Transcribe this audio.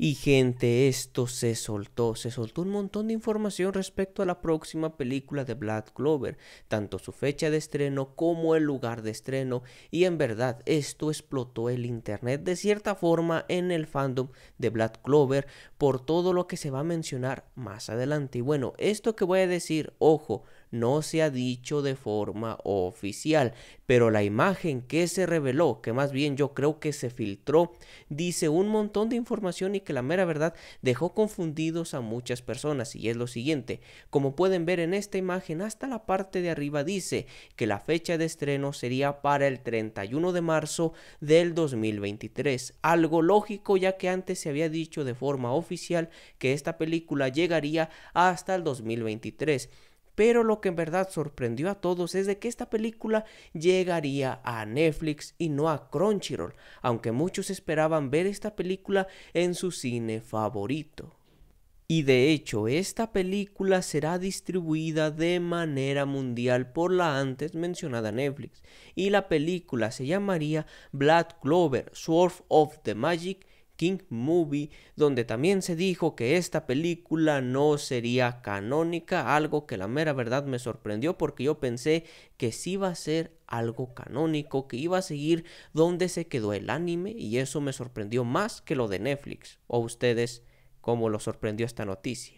Y gente, esto se soltó, se soltó un montón de información respecto a la próxima película de Black Clover, tanto su fecha de estreno como el lugar de estreno, y en verdad esto explotó el internet de cierta forma en el fandom de Black Clover por todo lo que se va a mencionar más adelante. Y bueno, esto que voy a decir, ojo, no se ha dicho de forma oficial, pero la imagen que se reveló, que más bien yo creo que se filtró, dice un montón de información y que la mera verdad dejó confundidos a muchas personas y es lo siguiente. Como pueden ver en esta imagen hasta la parte de arriba dice que la fecha de estreno sería para el 31 de marzo del 2023. Algo lógico ya que antes se había dicho de forma oficial que esta película llegaría hasta el 2023. Pero lo que en verdad sorprendió a todos es de que esta película llegaría a Netflix y no a Crunchyroll, aunque muchos esperaban ver esta película en su cine favorito. Y de hecho, esta película será distribuida de manera mundial por la antes mencionada Netflix. Y la película se llamaría Blood Clover, Sword of the Magic King Movie, donde también se dijo que esta película no sería canónica, algo que la mera verdad me sorprendió porque yo pensé que sí iba a ser algo canónico, que iba a seguir donde se quedó el anime y eso me sorprendió más que lo de Netflix. ¿O ustedes cómo lo sorprendió esta noticia?